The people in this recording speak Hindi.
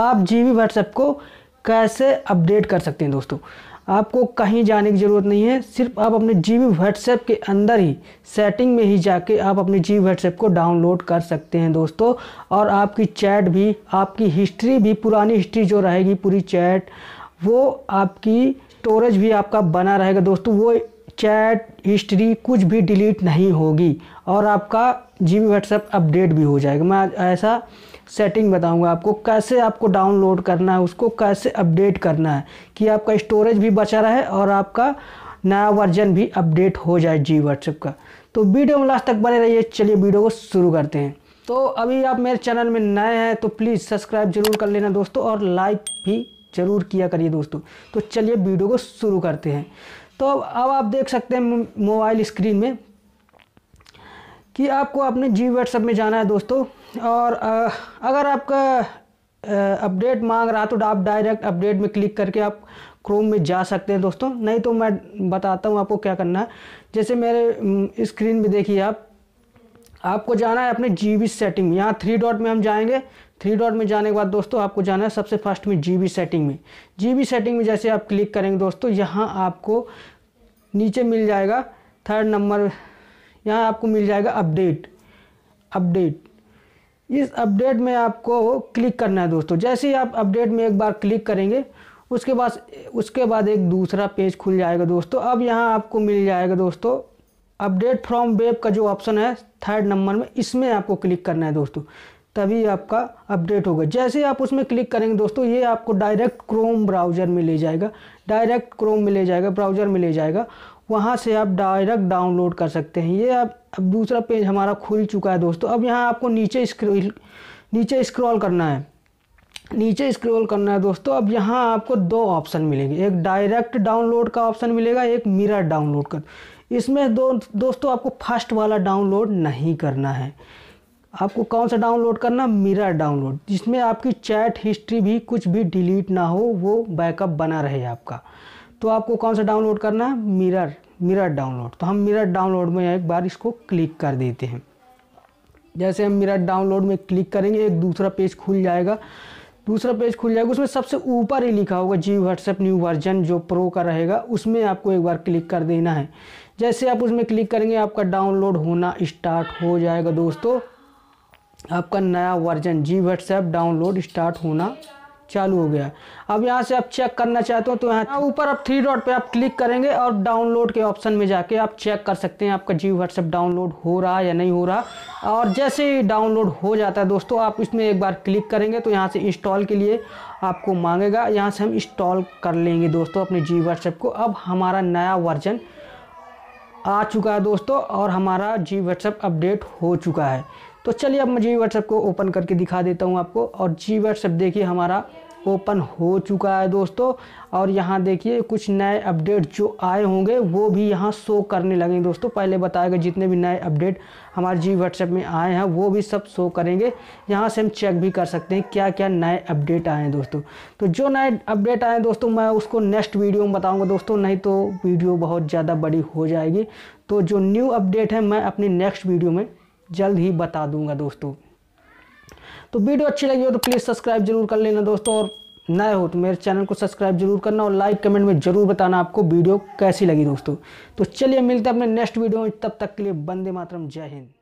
आप जी वी व्हाट्सएप को कैसे अपडेट कर सकते हैं दोस्तों आपको कहीं जाने की ज़रूरत नहीं है सिर्फ आप अपने जी वी व्हाट्सएप के अंदर ही सेटिंग में ही जाके आप अपने जी वी व्हाट्सएप को डाउनलोड कर सकते हैं दोस्तों और आपकी चैट भी आपकी हिस्ट्री भी पुरानी हिस्ट्री जो रहेगी पूरी चैट वो आपकी स्टोरेज भी आपका बना रहेगा दोस्तों वो चैट हिस्ट्री कुछ भी डिलीट नहीं होगी और आपका जी बी व्हाट्सएप अपडेट भी हो जाएगा मैं ऐसा सेटिंग बताऊंगा आपको कैसे आपको डाउनलोड करना है उसको कैसे अपडेट करना है कि आपका स्टोरेज भी बचा रहे और आपका नया वर्जन भी अपडेट हो जाए जी व्हाट्सएप का तो वीडियो में लास्ट तक बने रहिए चलिए वीडियो को शुरू करते हैं तो अभी आप मेरे चैनल में नए हैं तो प्लीज़ सब्सक्राइब जरूर कर लेना दोस्तों और लाइक भी ज़रूर किया करिए दोस्तों तो चलिए वीडियो को शुरू करते हैं तो अब आप देख सकते हैं मोबाइल स्क्रीन में कि आपको अपने जी व्हाट्सअप में जाना है दोस्तों और अगर आपका अपडेट मांग रहा तो आप डायरेक्ट अपडेट में क्लिक करके आप क्रोम में जा सकते हैं दोस्तों नहीं तो मैं बताता हूँ आपको क्या करना है जैसे मेरे स्क्रीन में देखिए आप आपको जाना है अपने जी सेटिंग यहाँ थ्री डॉट में हम जाएंगे थ्री डॉट में जाने के बाद दोस्तों आपको जाना है सबसे फर्स्ट में जी सेटिंग में जी सेटिंग में जैसे आप क्लिक करेंगे दोस्तों यहाँ आपको नीचे मिल जाएगा थर्ड नंबर यहाँ आपको मिल जाएगा अपडेट अपडेट इस अपडेट में आपको क्लिक करना है दोस्तों जैसे ही आप अपडेट में एक बार क्लिक करेंगे उसके बाद उसके बाद एक दूसरा पेज खुल जाएगा दोस्तों अब यहाँ आपको मिल जाएगा दोस्तों अपडेट फ्रॉम वेब का जो ऑप्शन है थर्ड नंबर में इसमें आपको क्लिक करना है दोस्तों तभी आपका अपडेट होगा जैसे आप उसमें क्लिक करेंगे दोस्तों ये आपको डायरेक्ट क्रोम ब्राउज़र में ले जाएगा डायरेक्ट क्रोम में ले जाएगा ब्राउज़र में ले जाएगा वहाँ से आप डायरेक्ट डाउनलोड कर सकते हैं ये अब अब दूसरा पेज हमारा खुल चुका है दोस्तों अब यहाँ आपको नीचे स्क्रोल नीचे स्क्रॉल करना है नीचे स्क्रॉल करना है दोस्तों अब यहाँ आपको दो ऑप्शन मिलेंगे एक डायरेक्ट डाउनलोड का ऑप्शन मिलेगा एक मिरर डाउनलोड का इसमें दो दोस्तों आपको फर्स्ट वाला डाउनलोड नहीं करना है आपको कौन सा डाउनलोड करना मिरर डाउनलोड जिसमें आपकी चैट हिस्ट्री भी कुछ भी डिलीट ना हो वो बैकअप बना रहे आपका तो आपको कौन सा डाउनलोड करना है मिरर मिरर डाउनलोड तो हम मिरर डाउनलोड में एक बार इसको क्लिक कर देते हैं जैसे हम मिरर डाउनलोड में क्लिक करेंगे एक दूसरा पेज खुल जाएगा दूसरा पेज खुल जाएगा उसमें सबसे ऊपर ही लिखा होगा जी व्हाट्सएप न्यू वर्जन जो प्रो का रहेगा उसमें आपको एक बार क्लिक कर देना है जैसे आप उसमें क्लिक करेंगे आपका डाउनलोड होना स्टार्ट हो जाएगा दोस्तों आपका नया version G WhatsApp download start होना चालू हो गया अब यहाँ से आप चेक करना चाहते हो तो यहाँ ऊपर आप थ्री डॉट पे आप क्लिक करेंगे और डाउनलोड के ऑप्शन में जाके आप चेक कर सकते हैं आपका जी व्हाट्सएप डाउनलोड हो रहा या नहीं हो रहा और जैसे ही डाउनलोड हो जाता है दोस्तों आप इसमें एक बार क्लिक करेंगे तो यहाँ से इंस्टॉल के लिए आपको मांगेगा यहाँ से हम इंस्टॉल कर लेंगे दोस्तों अपने जी व्हाट्सएप को अब हमारा नया वर्जन आ चुका है दोस्तों और हमारा जी व्हाट्सएप अपडेट हो चुका है तो चलिए अब मैं जी व्हाट्सएप को ओपन करके दिखा देता हूँ आपको और जी व्हाट्सएप देखिए हमारा ओपन हो चुका है दोस्तों और यहाँ देखिए कुछ नए अपडेट जो आए होंगे वो भी यहाँ शो करने लगेंगे दोस्तों पहले बताया गया जितने भी नए अपडेट हमारे जी व्हाट्सएप में आए हैं वो भी सब शो करेंगे यहाँ से हम चेक भी कर सकते हैं क्या क्या नए अपडेट आए हैं दोस्तों तो जो नए अपडेट आए हैं दोस्तों मैं उसको नेक्स्ट वीडियो में बताऊँगा दोस्तों नहीं तो वीडियो बहुत ज़्यादा बड़ी हो जाएगी तो जो न्यू अपडेट है मैं अपनी नेक्स्ट वीडियो में जल्द ही बता दूंगा दोस्तों तो वीडियो अच्छी लगी हो तो प्लीज़ सब्सक्राइब जरूर कर लेना दोस्तों और नए हो तो मेरे चैनल को सब्सक्राइब जरूर करना और लाइक कमेंट में ज़रूर बताना आपको वीडियो कैसी लगी दोस्तों तो चलिए मिलते हैं अपने नेक्स्ट वीडियो में तब तक के लिए बंदे मातरम जय हिंद